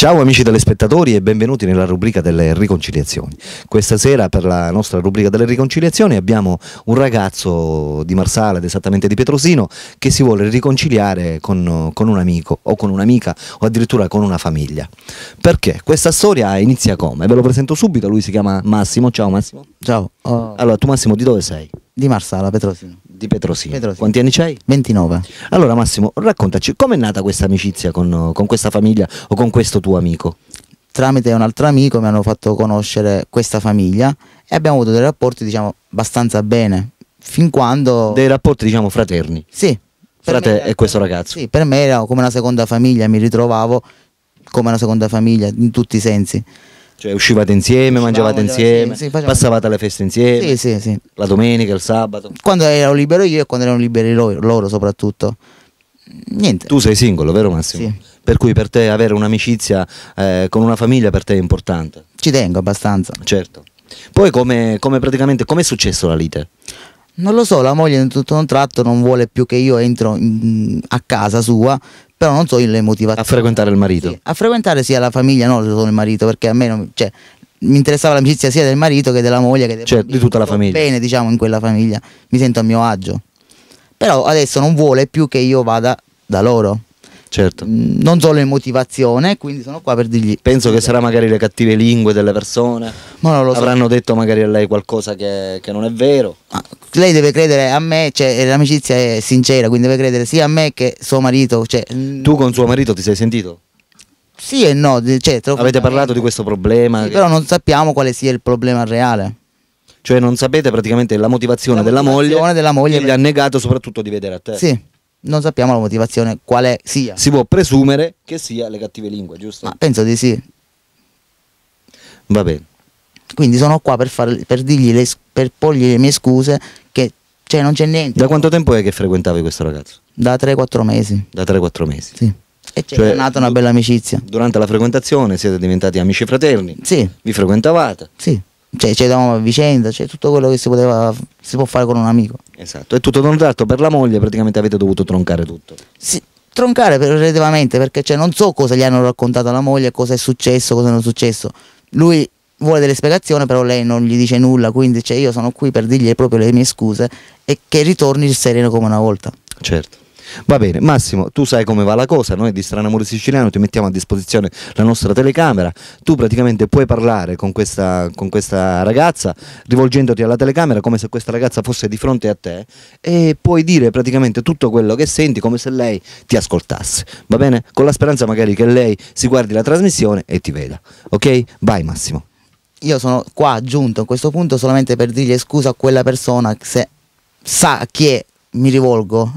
Ciao amici telespettatori e benvenuti nella rubrica delle riconciliazioni. Questa sera per la nostra rubrica delle riconciliazioni abbiamo un ragazzo di Marsala, ed esattamente di Petrosino, che si vuole riconciliare con, con un amico o con un'amica o addirittura con una famiglia. Perché? Questa storia inizia come? Ve lo presento subito, lui si chiama Massimo. Ciao Massimo. Ciao. Oh. Allora, tu Massimo di dove sei? Di Marsala, Petrosino di Petrosini. Petrosini. Quanti anni c'hai? 29. Allora Massimo, raccontaci com'è nata questa amicizia con, con questa famiglia o con questo tuo amico? Tramite un altro amico mi hanno fatto conoscere questa famiglia e abbiamo avuto dei rapporti diciamo abbastanza bene, fin quando... Dei rapporti diciamo fraterni. Sì. Frate e questo ragazzo. Sì, per me era come una seconda famiglia, mi ritrovavo come una seconda famiglia in tutti i sensi. Cioè uscivate insieme, Uscivamo, mangiavate insieme, sì, passavate le feste insieme, sì, sì, la domenica, il sabato. Quando ero libero io e quando erano liberi loro, loro soprattutto. Niente. Tu sei singolo, vero Massimo? Sì. Per cui per te avere un'amicizia eh, con una famiglia per te è importante. Ci tengo abbastanza. Certo. Poi come, come praticamente, com'è successo la lite? Non lo so, la moglie in tutto un tratto non vuole più che io entro in, a casa sua, però non so le motivazioni. A frequentare il marito? Sì, a frequentare sia la famiglia, no solo il marito, perché a me non, cioè, mi interessava l'amicizia sia del marito che della moglie, che del cioè, di tutta la famiglia. Bene, diciamo, in quella famiglia, mi sento a mio agio. Però adesso non vuole più che io vada da loro. Certo. Mm, non so le motivazioni, quindi sono qua per dirgli. Penso che sarà magari le cattive lingue delle persone. Ma non lo so. Avranno detto magari a lei qualcosa che, che non è vero. Ma lei deve credere a me, cioè, l'amicizia è sincera, quindi deve credere sia a me che suo marito. Cioè, mm. tu con suo marito ti sei sentito? Sì e no. Cioè, Avete parlato di questo problema? Sì, che... Però non sappiamo quale sia il problema reale cioè non sapete praticamente la motivazione, la motivazione della moglie, della moglie che gli ha negato soprattutto di vedere a te. Sì non sappiamo la motivazione quale sia. Si può presumere che sia le cattive lingue, giusto? Ma penso di sì. Va bene. Quindi sono qua per, fare, per, dirgli le, per porgli le mie scuse che cioè, non c'è niente. Da quanto tempo è che frequentavi questo ragazzo? Da 3-4 mesi. Da 3-4 mesi? Sì. E c'è cioè, nata una bella amicizia. Durante la frequentazione siete diventati amici fraterni? Sì. Vi frequentavate? Sì cioè ci davamo a vicenda, c'è tutto quello che si, poteva, si può fare con un amico. Esatto, e tutto da un tratto per la moglie praticamente avete dovuto troncare tutto. Sì, troncare relativamente perché cioè, non so cosa gli hanno raccontato alla moglie, cosa è successo, cosa non è successo. Lui vuole delle spiegazioni, però lei non gli dice nulla, quindi cioè, io sono qui per dirgli proprio le mie scuse e che ritorni sereno come una volta. Certo. Va bene, Massimo, tu sai come va la cosa, noi di Strano Amore Siciliano ti mettiamo a disposizione la nostra telecamera, tu praticamente puoi parlare con questa, con questa ragazza rivolgendoti alla telecamera come se questa ragazza fosse di fronte a te e puoi dire praticamente tutto quello che senti come se lei ti ascoltasse, va bene? Con la speranza magari che lei si guardi la trasmissione e ti veda, ok? Vai Massimo. Io sono qua giunto a questo punto solamente per dirgli scusa a quella persona se sa a chi è, mi rivolgo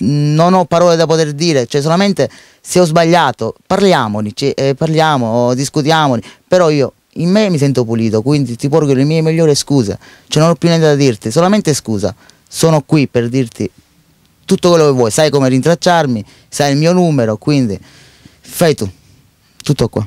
non ho parole da poter dire, cioè solamente se ho sbagliato parliamoni, cioè, eh, parliamo, discutiamoli, però io in me mi sento pulito, quindi ti porgo le mie migliori scuse, cioè non ho più niente da dirti, solamente scusa, sono qui per dirti tutto quello che vuoi, sai come rintracciarmi, sai il mio numero, quindi fai tu, tutto qua.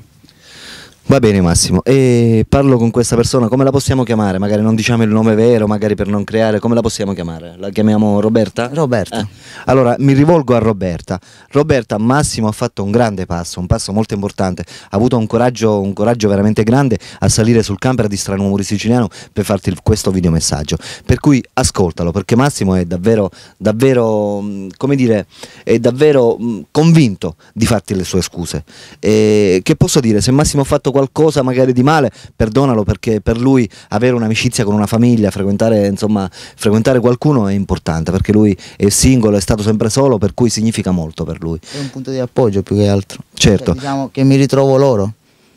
Va bene Massimo, e parlo con questa persona, come la possiamo chiamare? Magari non diciamo il nome vero, magari per non creare, come la possiamo chiamare? La chiamiamo Roberta? Roberta. Eh. Allora mi rivolgo a Roberta. Roberta, Massimo ha fatto un grande passo, un passo molto importante, ha avuto un coraggio, un coraggio veramente grande a salire sul camper di Stranuomori Siciliano per farti questo videomessaggio. Per cui ascoltalo, perché Massimo è davvero, davvero, mm, come dire, è davvero mm, convinto di farti le sue scuse. E che posso dire, se Massimo ha fatto qualcosa magari di male, perdonalo perché per lui avere un'amicizia con una famiglia, frequentare, insomma, frequentare qualcuno è importante perché lui è singolo, è stato sempre solo, per cui significa molto per lui. È un punto di appoggio più che altro. Certo. Cioè, diciamo che mi ritrovo loro.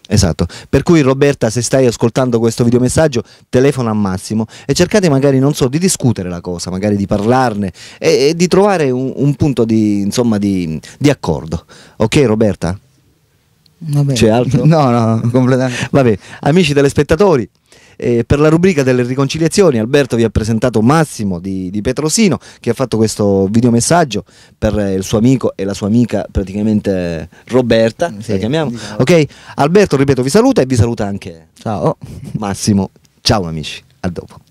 Esatto, per cui Roberta se stai ascoltando questo videomessaggio telefona a Massimo e cercate magari, non so, di discutere la cosa, magari di parlarne e, e di trovare un, un punto di, insomma, di, di accordo. Ok Roberta? Vabbè. C'è altro? No, no, completamente. Vabbè, amici telespettatori. Eh, per la rubrica delle riconciliazioni Alberto vi ha presentato Massimo di, di Petrosino che ha fatto questo videomessaggio per eh, il suo amico e la sua amica praticamente Roberta, sì, la chiamiamo. Diciamo. Ok, Alberto ripeto vi saluta e vi saluta anche Ciao. Massimo. Ciao amici, a dopo.